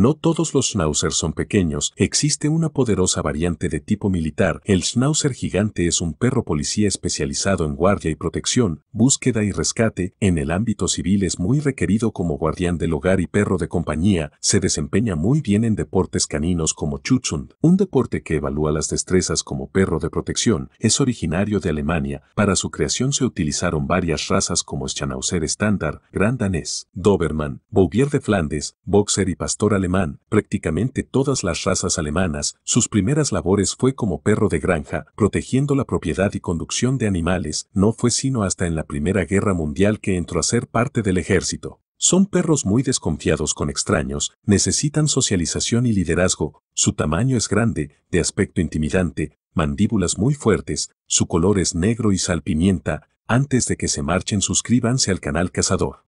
No todos los schnauzer son pequeños, existe una poderosa variante de tipo militar. El schnauzer gigante es un perro policía especializado en guardia y protección, búsqueda y rescate, en el ámbito civil es muy requerido como guardián del hogar y perro de compañía, se desempeña muy bien en deportes caninos como Chutzund, un deporte que evalúa las destrezas como perro de protección, es originario de Alemania, para su creación se utilizaron varias razas como Schnauzer estándar, Grand Danés, Doberman, Bouvier de Flandes, Boxer y Pastor alemán, prácticamente todas las razas alemanas, sus primeras labores fue como perro de granja, protegiendo la propiedad y conducción de animales, no fue sino hasta en la Primera Guerra Mundial que entró a ser parte del ejército. Son perros muy desconfiados con extraños, necesitan socialización y liderazgo, su tamaño es grande, de aspecto intimidante, mandíbulas muy fuertes, su color es negro y salpimienta. Antes de que se marchen suscríbanse al canal Cazador.